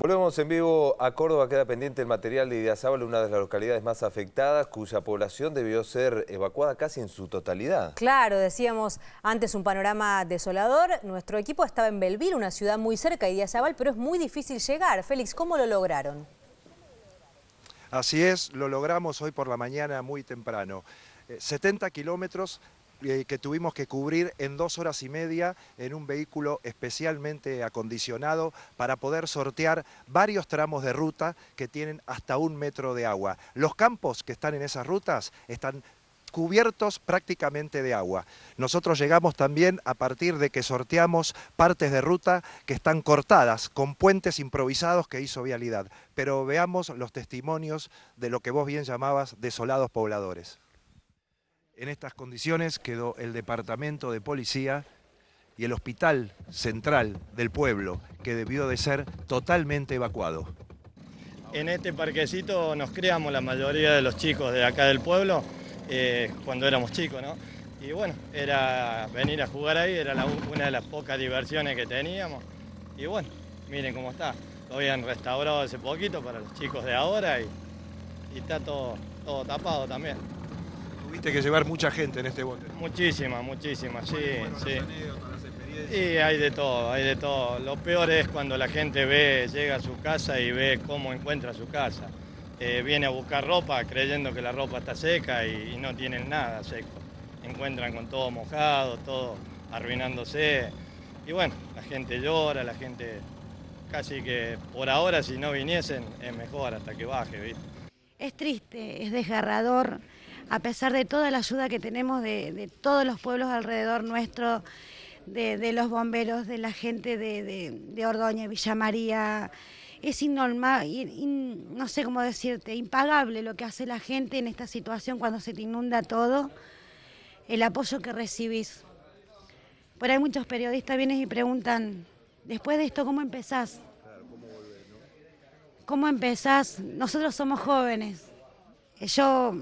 Volvemos en vivo a Córdoba, queda pendiente el material de Idiazábal, una de las localidades más afectadas, cuya población debió ser evacuada casi en su totalidad. Claro, decíamos antes un panorama desolador. Nuestro equipo estaba en Belville, una ciudad muy cerca de Idiazábal, pero es muy difícil llegar. Félix, ¿cómo lo lograron? Así es, lo logramos hoy por la mañana muy temprano. 70 eh, kilómetros eh, que tuvimos que cubrir en dos horas y media en un vehículo especialmente acondicionado para poder sortear varios tramos de ruta que tienen hasta un metro de agua. Los campos que están en esas rutas están cubiertos prácticamente de agua. Nosotros llegamos también a partir de que sorteamos partes de ruta que están cortadas con puentes improvisados que hizo Vialidad. Pero veamos los testimonios de lo que vos bien llamabas desolados pobladores. En estas condiciones quedó el departamento de policía y el hospital central del pueblo, que debió de ser totalmente evacuado. En este parquecito nos creamos la mayoría de los chicos de acá del pueblo, eh, cuando éramos chicos, ¿no? Y bueno, era venir a jugar ahí, era una de las pocas diversiones que teníamos. Y bueno, miren cómo está. Lo habían restaurado hace poquito para los chicos de ahora y, está todo, todo tapado también. Tuviste que llevar mucha gente en este bote. Muchísima, muchísima, sí, sí. Y hay de todo, hay de todo. Lo peor es cuando la gente ve, llega a su casa y ve cómo encuentra su casa. Eh, viene a buscar ropa creyendo que la ropa está seca y, y, no tienen nada seco. Encuentran con todo mojado, todo arruinándose. Y bueno, la gente llora, la gente casi que por ahora si no viniesen es mejor hasta que baje, ¿viste? Es triste, es desgarrador a pesar de toda la ayuda que tenemos de, todos los pueblos alrededor nuestro, de, los bomberos, de la gente de, de, de Ordoña, Villa María. Es no sé cómo decirte, impagable lo que hace la gente en esta situación cuando se te inunda todo, el apoyo que recibís. Por ahí muchos periodistas vienen y preguntan, después de esto, ¿cómo empezás? ¿Cómo empezás? Nosotros somos jóvenes. Yo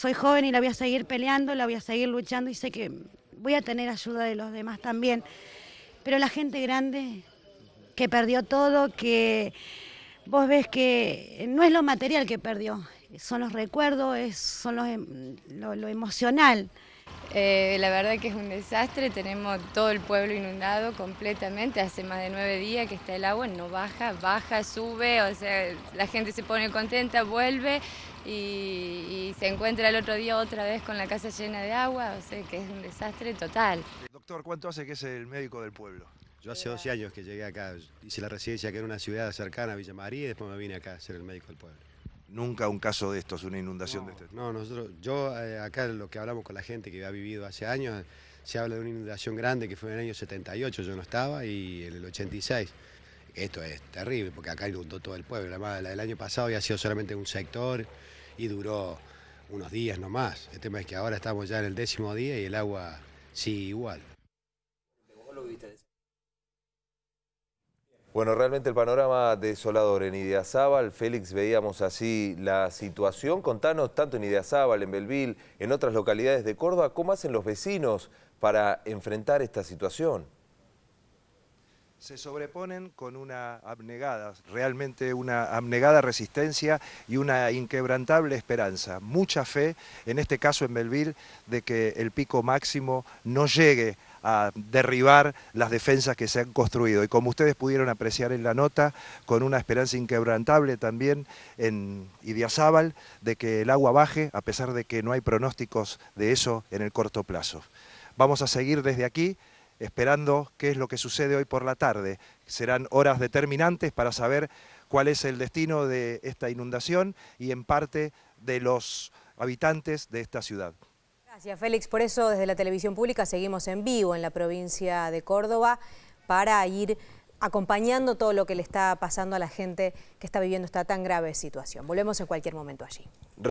soy joven y la voy a seguir peleando, la voy a seguir luchando y sé que voy a tener ayuda de los demás también. Pero la gente grande que perdió todo, que vos ves que no es lo material que perdió, son los recuerdos, es, son em, lo, emocional. Eh, la verdad que es un desastre, tenemos todo el pueblo inundado completamente, hace más de nueve días que está el agua, no baja, baja, sube, o sea, la gente se pone contenta, vuelve, y, se encuentra el otro día otra vez con la casa llena de agua, o sea que es un desastre total. Doctor, ¿cuánto hace que es el médico del pueblo? Yo hace 12 años que llegué acá, hice la residencia que era una ciudad cercana a Villa María y después me vine acá a ser el médico del pueblo. Nunca un caso de estos, una inundación de tipo? Este. No, nosotros, yo eh, acá lo que hablamos con la gente que ha vivido hace años, se habla de una inundación grande que fue en el año 78, yo no estaba, y en el 86. Esto es terrible, porque acá inundó todo el pueblo. La, la del año pasado había sido solamente un sector y duró unos días nomás. El tema es que ahora estamos ya en el décimo día y el agua sigue igual. Bueno, realmente el panorama desolador en Idiazábal. Félix, veíamos así la situación. Contanos, tanto en Idiazábal, en Belville, en otras localidades de Córdoba, ¿cómo hacen los vecinos para enfrentar esta situación? se sobreponen con una abnegada, realmente una abnegada resistencia y una inquebrantable esperanza, mucha fe, en este caso en Belville, de que el pico máximo no llegue a derribar las defensas que se han construido. Y como ustedes pudieron apreciar en la nota, con una esperanza inquebrantable también en Idiazábal de que el agua baje, a pesar de que no hay pronósticos de eso en el corto plazo. Vamos a seguir desde aquí esperando qué es lo que sucede hoy por la tarde. Serán horas determinantes para saber cuál es el destino de esta inundación y en parte de los habitantes de esta ciudad. Gracias, Félix. Por eso desde la televisión pública seguimos en vivo en la provincia de Córdoba para ir acompañando todo lo que le está pasando a la gente que está viviendo esta tan grave situación. Volvemos en cualquier momento allí.